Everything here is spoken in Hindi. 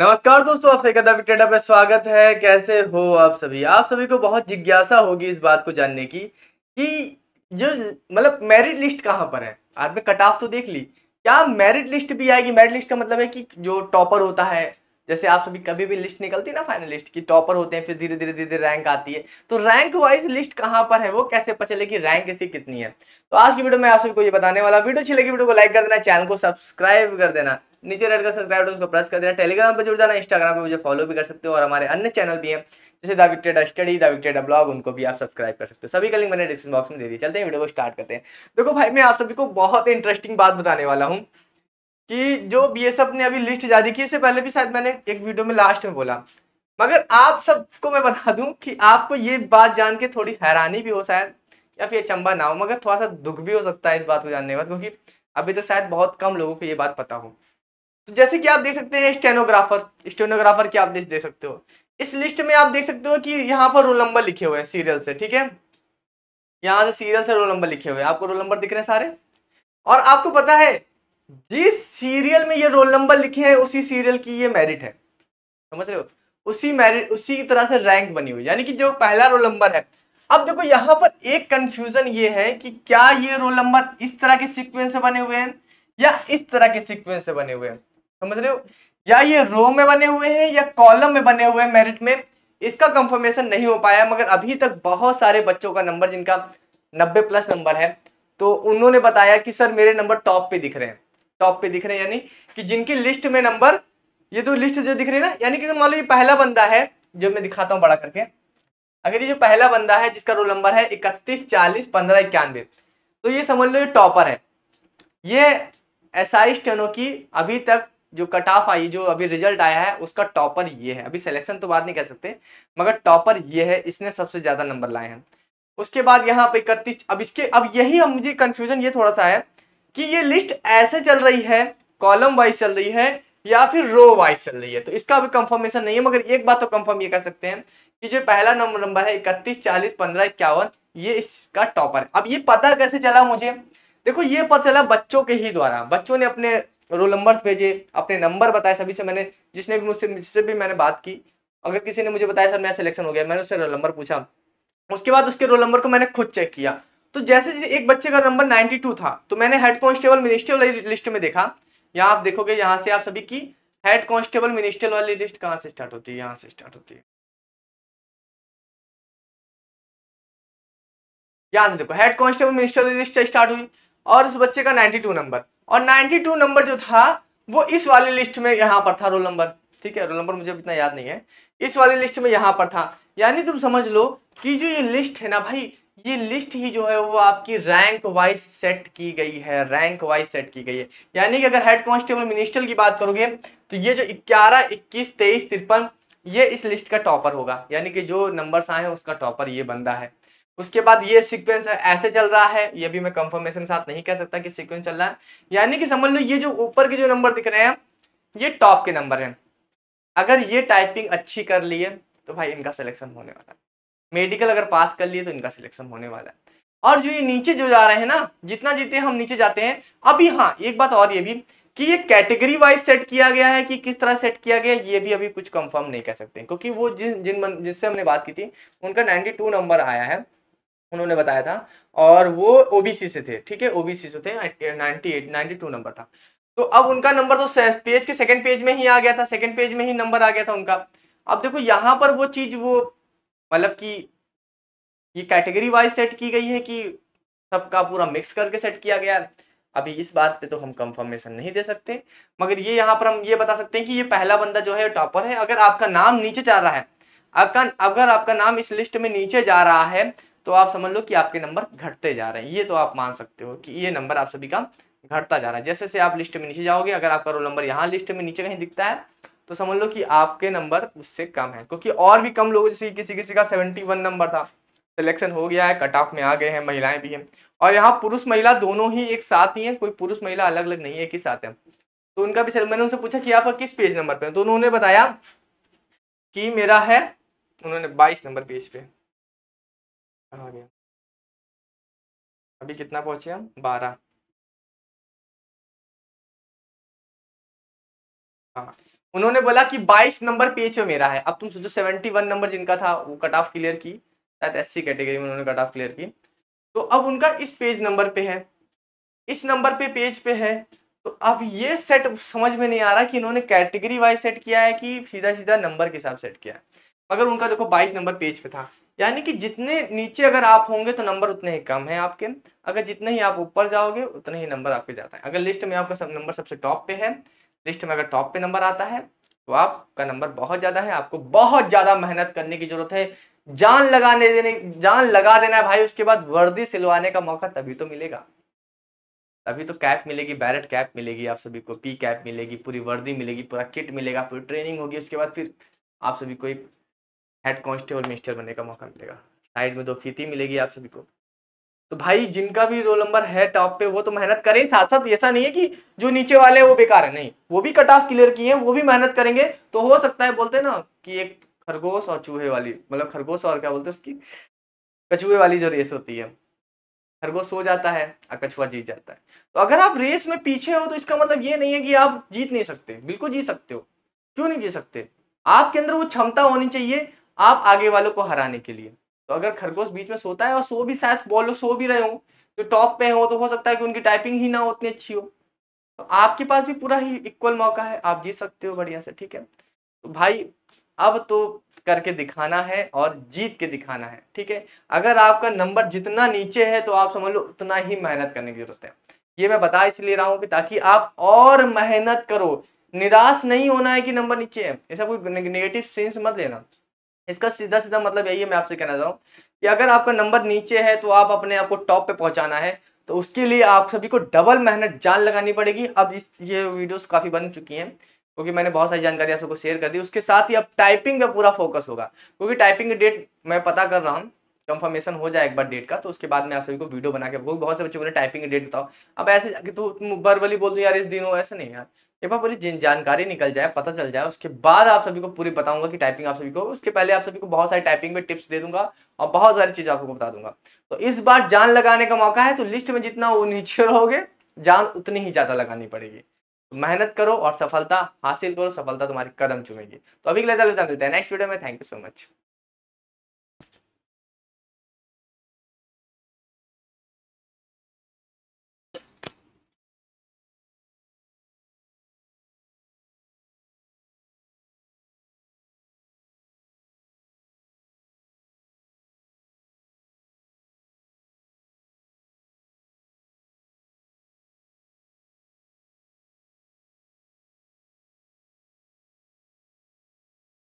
नमस्कार दोस्तों आपका कदा विक्टेटा पे स्वागत है कैसे हो आप सभी आप सभी को बहुत जिज्ञासा होगी इस बात को जानने की कि जो मतलब मेरिट लिस्ट कहाँ पर है आपने कट ऑफ तो देख ली क्या मेरिट लिस्ट भी आएगी मेरिट लिस्ट का मतलब है कि जो टॉपर होता है जैसे आप सभी कभी भी लिस्ट निकलती है ना फाइनल लिस्ट की टॉपर होते हैं फिर धीरे धीरे धीरे धीरे रैंक आती है तो रैंक वाइज लिस्ट कहाँ पर है वो कैसे पता चले कि रैंक इसी कितनी है तो आज की वीडियो में आप सभी को ये बताने वाला वीडियो अच्छी लगी वीडियो को लाइक कर देना चैनल को सब्सक्राइब कर देना नीचे रेड का सब्सक्राइब उसको प्रेस कर देना टेलीग्राम पर जुड़ जाना इंस्टाग्राम पर मुझे फॉलो भी कर सकते हो और हमारे अन्य चैनल भी हैं जैसे the wicked study the wicked blog उनको भी आप सब्सक्राइब कर सकते हो सभी का लिंक मैंने डिस्क्रिप्शन बॉक्स में दे दी चलते हैं वीडियो को स्टार्ट करते हैं देखो भाई मैं आप सभी को बहुत इंटरेस्टिंग बात बताने वाला हूँ कि जो बी ने अभी लिस्ट जारी की इससे पहले भी शायद मैंने एक वीडियो में लास्ट में बोला मगर आप सबको मैं बता दूं कि आपको ये बात जान के थोड़ी हैरानी भी हो शायद या फिर चंबा ना हो मगर थोड़ा सा दुख भी हो सकता है इस बात को जानने के बाद क्योंकि अभी तक तो शायद बहुत कम लोगों को ये बात पता हो तो जैसे कि आप देख सकते हैं स्टेनोग्राफर स्टेनोग्राफर की आप लिस्ट दे सकते हो इस लिस्ट में आप देख सकते हो कि यहाँ पर रोल नंबर लिखे हुए हैं सीरियल से ठीक है यहाँ से सीरियल से रोल नंबर लिखे हुए हैं आपको रोल नंबर दिख रहे हैं सारे और आपको पता है जिस सीरियल में ये रोल नंबर लिखे हैं उसी सीरियल की ये मेरिट है समझ रहे हो उसी मेरिट उसी की तरह से रैंक बनी हुई यानी कि जो पहला रोल नंबर है अब देखो यहाँ पर एक कंफ्यूजन ये है कि क्या ये रोल नंबर इस तरह के सीक्वेंस से बने हुए हैं या इस तरह के सिक्वेंस से बने हुए समझ रहे हो या ये रो में बने हुए हैं या कॉलम में बने हुए हैं मेरिट में इसका कंफर्मेशन नहीं हो पाया मगर अभी तक बहुत सारे बच्चों का नंबर जिनका 90 प्लस नंबर है तो उन्होंने बताया कि सर मेरे नंबर टॉप पे दिख रहे हैं टॉप पे दिख रहे हैं यानी कि जिनकी लिस्ट में नंबर ये तो लिस्ट जो दिख रही है ना यानी कि तो मान लो ये पहला बंदा है जो मैं दिखाता हूँ बड़ा करके अगर ये जो पहला बंदा है जिसका रोल नंबर है इकतीस चालीस पंद्रह इक्यानवे तो ये समझ लो ये टॉपर है ये एसआई स्टेनो की अभी तक जो कट ऑफ आई जो अभी रिजल्ट आया है उसका टॉपर ये है अभी सिलेक्शन तो बात नहीं कर सकते मगर टॉपर ये है इसने सबसे ज्यादा नंबर लाए हैं उसके बाद यहाँ पे इकतीस अब इसके अब यही अब मुझे कंफ्यूजन ये थोड़ा सा है कि ये लिस्ट ऐसे चल रही है कॉलम वाइज चल रही है या फिर रो वाइज चल रही है तो इसका अभी कंफर्मेशन नहीं है मगर एक बात तो कंफर्म ये कर सकते हैं कि जो पहला नंबर है इकतीस चालीस पंद्रह इक्यावन ये इसका टॉपर है अब ये पता कैसे चला मुझे देखो ये पता चला बच्चों के ही द्वारा बच्चों ने अपने रोल नंबर भेजे अपने नंबर बताए सभी से मैंने जिसने भी मुझसे जिससे भी मैंने बात की अगर किसी ने मुझे बताया सर मेरा सिलेक्शन हो गया मैंने उससे रोल नंबर पूछा उसके बाद उसके रोल नंबर को मैंने खुद चेक किया तो जैसे एक बच्चे का नंबर 92 था तो मैंने हेड मिनिस्टर मिनिस्ट्रियल लिस्ट में देखा यहाँ आप देखोगे यहाँ से आप सभी की हेड कॉन्स्टेबल मिनिस्ट्रियल वाली लिस्ट कहाँ से स्टार्ट होती है यहाँ से स्टार्ट होती है यहाँ से देखो head constable ministerial list start हुई और उस बच्चे का 92 नंबर और 92 नंबर जो था वो इस वाली लिस्ट में यहाँ पर था रोल नंबर ठीक है रोल नंबर मुझे इतना याद नहीं है इस वाली लिस्ट में यहाँ पर था यानी तुम समझ लो कि जो ये लिस्ट है ना भाई ये लिस्ट ही जो है वो आपकी रैंक वाइज सेट की गई है रैंक वाइज सेट की गई है यानी कि अगर हेड कांस्टेबल मिनिस्टर की बात करोगे तो ये जो 11, 21, 23, तिरपन ये इस लिस्ट का टॉपर होगा यानी कि जो नंबर्स आए हैं उसका टॉपर ये बंदा है उसके बाद ये सीक्वेंस ऐसे चल रहा है ये भी मैं कंफर्मेशन के साथ नहीं कह सकता कि सीक्वेंस चल रहा है यानी कि समझ लो ये जो ऊपर के जो नंबर दिख रहे हैं ये टॉप के नंबर हैं अगर ये टाइपिंग अच्छी कर लिए तो भाई इनका सिलेक्शन होने वाला है मेडिकल अगर पास कर लिए तो इनका सिलेक्शन होने वाला है और जो ये नीचे जो जा रहे हैं ना जितना जीते हम नीचे जाते हैं अभी हाँ एक बात और ये भी कि ये कैटेगरी वाइज सेट किया गया है कि किस तरह सेट किया गया ये भी अभी कुछ कंफर्म नहीं कह सकते क्योंकि वो जिन जिन जिससे हमने बात की थी उनका 92 नंबर आया है उन्होंने बताया था और वो ओबीसी से थे ठीक है ओबीसी से थे नाइन्टी एट टू नंबर था तो अब उनका नंबर तो पेज के सेकंड पेज में ही आ गया था सेकंड पेज में ही नंबर आ गया था उनका अब देखो यहाँ पर वो चीज़ वो मतलब कि ये कैटेगरी वाइज सेट की गई है कि सबका पूरा मिक्स करके सेट किया गया अभी इस बात पे तो हम कंफर्मेशन नहीं दे सकते मगर ये यहाँ पर हम ये बता सकते हैं कि ये पहला बंदा जो है टॉपर है अगर आपका नाम नीचे जा रहा है अगर आपका नाम इस लिस्ट में नीचे जा रहा है तो आप समझ लो कि आपके नंबर घटते जा रहे हैं ये तो आप मान सकते हो कि ये नंबर आप सभी का घटता जा रहा है जैसे जैसे आप लिस्ट में नीचे जाओगे अगर आपका रोल नंबर यहाँ लिस्ट में नीचे कहीं दिखता है तो समझ लो कि आपके नंबर उससे कम है क्योंकि और भी कम लोग जैसे किसी किसी का सेवेंटी वन नंबर था सिलेक्शन हो गया है कट ऑफ में आ गए हैं महिलाएं भी हैं और यहाँ पुरुष महिला दोनों ही एक साथ ही हैं कोई पुरुष महिला अलग अलग नहीं है एक ही साथ है तो उनका भी मैंने उनसे पूछा कि आपका किस पेज नंबर पे तो उन्होंने बताया कि मेरा है उन्होंने बाईस नंबर पेज पे आ गया अभी कितना पहुंचे हम बारह हाँ उन्होंने बोला कि बाईस नंबर पेज में मेरा है अब तुम सोचो सेवेंटी वन नंबर जिनका था वो कट ऑफ क्लियर की शायद एस सी कैटेगरी में उन्होंने कट ऑफ क्लियर की तो अब उनका इस पेज नंबर पे है इस नंबर पे पेज पे है तो अब ये सेट समझ में नहीं आ रहा कि इन्होंने कैटेगरी वाइज सेट किया है कि सीधा सीधा नंबर के हिसाब सेट किया है मगर उनका देखो बाईस नंबर पेज पे था यानी कि जितने नीचे अगर आप होंगे तो नंबर उतने ही कम है आपके अगर जितने ही आप ऊपर जाओगे उतने ही नंबर आपके जाता है अगर लिस्ट में आपका सब नंबर सबसे टॉप पे है लिस्ट में अगर टॉप पे नंबर आता है तो आपका नंबर बहुत ज़्यादा है आपको बहुत ज़्यादा मेहनत करने की जरूरत है जान लगाने देने जान लगा देना है भाई उसके बाद वर्दी सिलवाने का मौका तभी तो मिलेगा तभी तो कैप मिलेगी बैरेट कैप मिलेगी आप सभी को पी कैप मिलेगी पूरी वर्दी मिलेगी पूरा किट मिलेगा पूरी ट्रेनिंग होगी उसके बाद फिर आप सभी को एक हेड कांस्टेबल मिनिस्टर बनने का मौका मिलेगा साइड में दो फीती मिलेगी आप सभी को तो भाई जिनका भी रोल नंबर है टॉप पे वो तो मेहनत करें साथ साथ ऐसा नहीं है कि जो नीचे वाले वो बेकार है नहीं वो भी कट ऑफ क्लियर किए हैं वो भी मेहनत करेंगे तो हो सकता है बोलते ना कि एक खरगोश और चूहे वाली मतलब खरगोश और क्या बोलते हैं उसकी कछुए वाली जो रेस होती है खरगोश सो जाता है और कछुआ जीत जाता है तो अगर आप रेस में पीछे हो तो इसका मतलब ये नहीं है कि आप जीत नहीं सकते बिल्कुल जीत सकते हो क्यों नहीं जीत सकते आपके अंदर वो क्षमता होनी चाहिए आप आगे वालों को हराने के लिए तो अगर खरगोश बीच में सोता है और सो भी शायद बोलो सो भी रहे हो जो टॉप पे हो तो हो सकता है कि उनकी टाइपिंग ही ना हो उतनी अच्छी हो तो आपके पास भी पूरा ही इक्वल मौका है आप जीत सकते हो बढ़िया से ठीक है तो भाई अब तो करके दिखाना है और जीत के दिखाना है ठीक है अगर आपका नंबर जितना नीचे है तो आप समझ लो उतना ही मेहनत करने की जरूरत है ये मैं बता इसलिए रहा हूँ कि ताकि आप और मेहनत करो निराश नहीं होना है कि नंबर नीचे है ऐसा कोई नेगेटिव सेंस मत लेना इसका सीधा सीधा मतलब यही है मैं आपसे कहना चाहूँ कि अगर आपका नंबर नीचे है तो आप अपने आप को टॉप पे पहुंचाना है तो उसके लिए आप सभी को डबल मेहनत जान लगानी पड़ेगी अब इस ये वीडियोस काफ़ी बन चुकी हैं क्योंकि मैंने बहुत सारी जानकारी आप सबको शेयर कर दी उसके साथ ही अब टाइपिंग पे पूरा फोकस होगा क्योंकि टाइपिंग की डेट मैं पता कर रहा हूँ कंफर्मेशन हो जाए एक बार डेट का तो उसके बाद मैं आप सभी को वीडियो बना के बहुत से बच्चे बोले टाइपिंग डेट बताओ अब ऐसे कि तो तू बरवली बोल दो यार इस दिन हो ऐसा नहीं यार एक बार पूरी जानकारी निकल जाए पता चल जाए उसके बाद आप सभी को पूरी बताऊंगा कि टाइपिंग आप सभी को उसके पहले आप सभी को बहुत सारी टाइपिंग में टिप्स दे दूंगा और बहुत सारी चीज आपको बता दूंगा तो इस बार जान लगाने का मौका है तो लिस्ट में जितना वो नीचे रहोगे जान उतनी ही ज्यादा लगानी पड़ेगी मेहनत करो और सफलता हासिल करो सफलता तुम्हारी कदम चुमेगी तो अभी के लिए मिलते हैं नेक्स्ट वीडियो में थैंक यू सो मच